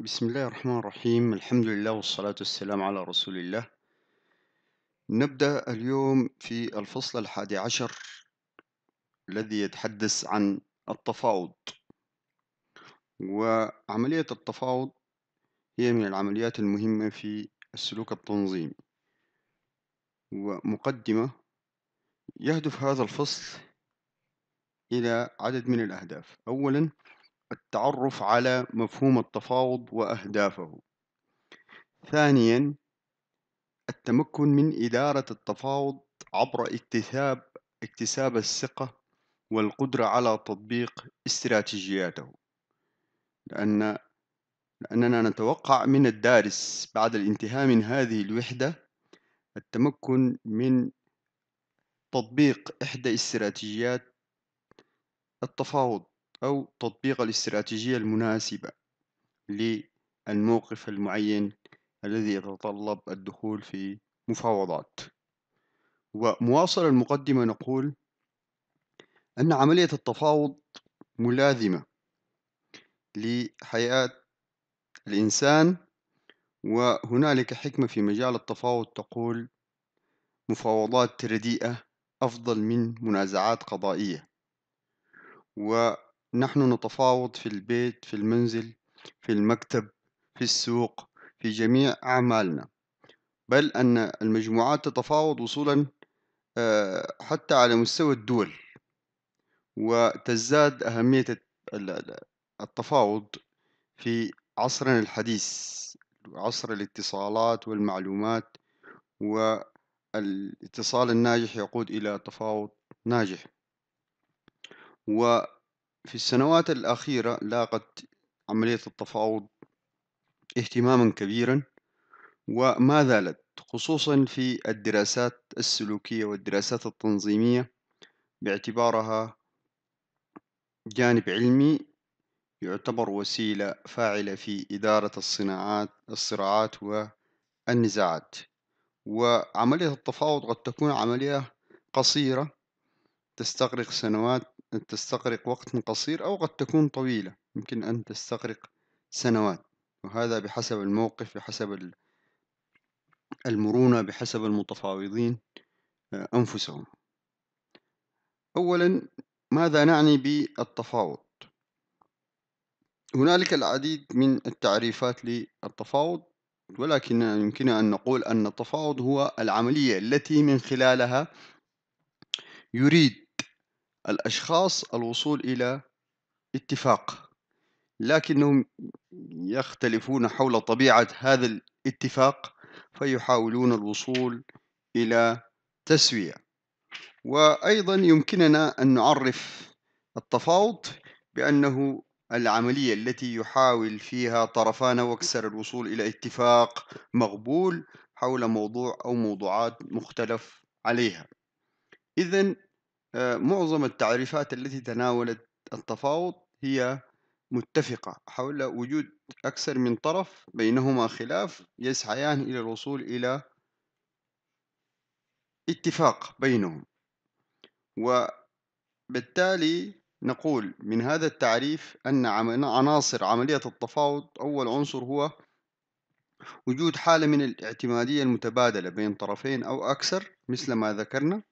بسم الله الرحمن الرحيم الحمد لله والصلاة والسلام على رسول الله نبدأ اليوم في الفصل الحادي عشر الذي يتحدث عن التفاوض وعملية التفاوض هي من العمليات المهمة في السلوك التنظيمي ومقدمة يهدف هذا الفصل إلى عدد من الأهداف أولا التعرف على مفهوم التفاوض وأهدافه ثانيا التمكن من إدارة التفاوض عبر اكتساب اكتساب الثقة والقدرة على تطبيق استراتيجياته لأن لأننا نتوقع من الدارس بعد الانتهاء من هذه الوحدة التمكن من تطبيق إحدى استراتيجيات التفاوض أو تطبيق الاستراتيجية المناسبة للموقف المعين الذي يتطلب الدخول في مفاوضات ومواصلة المقدمة نقول أن عملية التفاوض ملازمة لحياة الإنسان وهنالك حكمة في مجال التفاوض تقول مفاوضات رديئة أفضل من منازعات قضائية و نحن نتفاوض في البيت في المنزل في المكتب في السوق في جميع أعمالنا بل أن المجموعات تتفاوض وصولا آه، حتى على مستوى الدول وتزداد أهمية التفاوض في عصرنا الحديث عصر الاتصالات والمعلومات والاتصال الناجح يقود إلى تفاوض ناجح في السنوات الأخيرة لاقت عملية التفاوض اهتماما كبيرا وما زالت خصوصا في الدراسات السلوكية والدراسات التنظيمية باعتبارها جانب علمي يعتبر وسيلة فاعلة في إدارة الصناعات الصراعات والنزاعات وعملية التفاوض قد تكون عملية قصيرة تستغرق سنوات تستغرق وقت قصير أو قد تكون طويلة يمكن أن تستغرق سنوات وهذا بحسب الموقف بحسب المرونة بحسب المتفاوضين آه، أنفسهم أولا ماذا نعني بالتفاوض هنالك العديد من التعريفات للتفاوض ولكن يمكن أن نقول أن التفاوض هو العملية التي من خلالها يريد الأشخاص الوصول إلى اتفاق لكنهم يختلفون حول طبيعة هذا الاتفاق فيحاولون الوصول إلى تسوية وأيضا يمكننا أن نعرف التفاوض بأنه العملية التي يحاول فيها طرفان وكسر الوصول إلى اتفاق مقبول حول موضوع أو موضوعات مختلف عليها إذا معظم التعريفات التي تناولت التفاوض هي متفقة حول وجود أكثر من طرف بينهما خلاف يسعيان إلى الوصول إلى اتفاق بينهم وبالتالي نقول من هذا التعريف أن عناصر عملية التفاوض أول عنصر هو وجود حالة من الاعتمادية المتبادلة بين طرفين أو أكثر مثل ما ذكرنا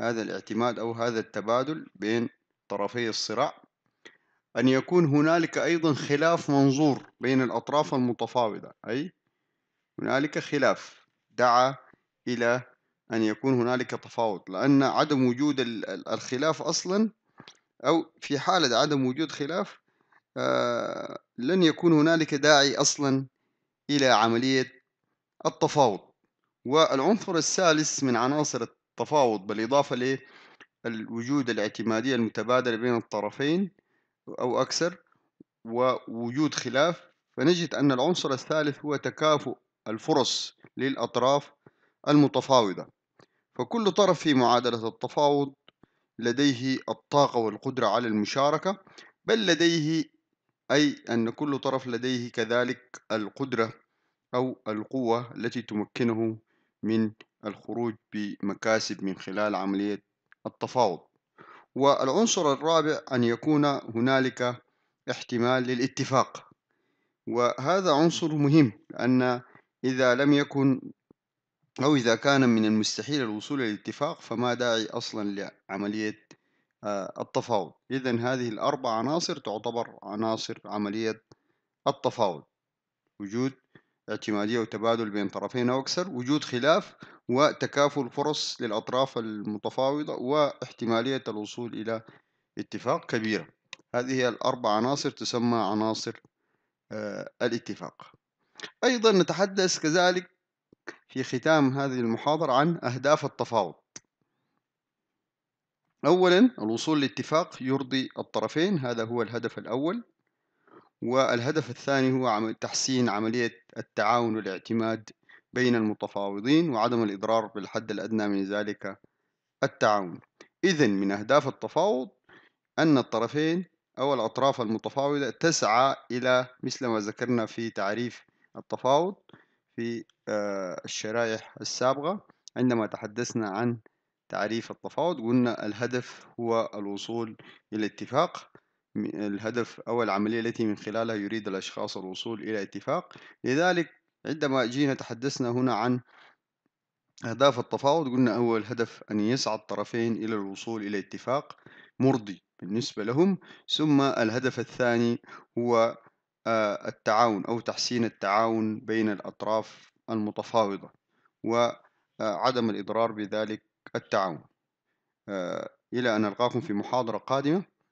هذا الاعتماد أو هذا التبادل بين طرفي الصراع أن يكون هنالك أيضا خلاف منظور بين الأطراف المتفاوضة أي هنالك خلاف دعا إلى أن يكون هنالك تفاوض لأن عدم وجود الخلاف أصلا أو في حالة عدم وجود خلاف آه لن يكون هنالك داعي أصلا إلى عملية التفاوض والعنصر الثالث من عناصر تفاوض بالإضافة للوجود الاعتمادية المتبادلة بين الطرفين أو أكثر ووجود خلاف فنجد أن العنصر الثالث هو تكافؤ الفرص للأطراف المتفاوضة فكل طرف في معادلة التفاوض لديه الطاقة والقدرة على المشاركة بل لديه أي أن كل طرف لديه كذلك القدرة أو القوة التي تمكنه من الخروج بمكاسب من خلال عملية التفاوض والعنصر الرابع أن يكون هنالك احتمال للاتفاق وهذا عنصر مهم لأن إذا لم يكن أو إذا كان من المستحيل الوصول للاتفاق فما داعي أصلا لعملية آه، التفاوض إذا هذه الأربع عناصر تعتبر عناصر عملية التفاوض وجود اعتمادية وتبادل بين طرفين أو أكثر وجود خلاف وتكافل فرص للأطراف المتفاوضة واحتمالية الوصول إلى اتفاق كبيرة هذه هي الأربع عناصر تسمى عناصر آه، الاتفاق أيضا نتحدث كذلك في ختام هذه المحاضرة عن أهداف التفاوض أولا الوصول لاتفاق يرضي الطرفين هذا هو الهدف الأول والهدف الثاني هو عمل تحسين عملية التعاون والاعتماد بين المتفاوضين وعدم الإضرار بالحد الأدنى من ذلك التعاون إذا من أهداف التفاوض أن الطرفين أو الأطراف المتفاوضة تسعى إلى مثل ما ذكرنا في تعريف التفاوض في آه، الشرائح السابقة عندما تحدثنا عن تعريف التفاوض قلنا الهدف هو الوصول إلى اتفاق الهدف أو العملية التي من خلالها يريد الأشخاص الوصول إلى اتفاق لذلك عندما جينا تحدثنا هنا عن أهداف التفاوض قلنا أول هدف أن يسعى الطرفين إلى الوصول إلى اتفاق مرضي بالنسبة لهم ثم الهدف الثاني هو آه، التعاون أو تحسين التعاون بين الأطراف المتفاوضة وعدم آه، الإضرار بذلك التعاون آه، إلى أن ألقاكم في محاضرة قادمة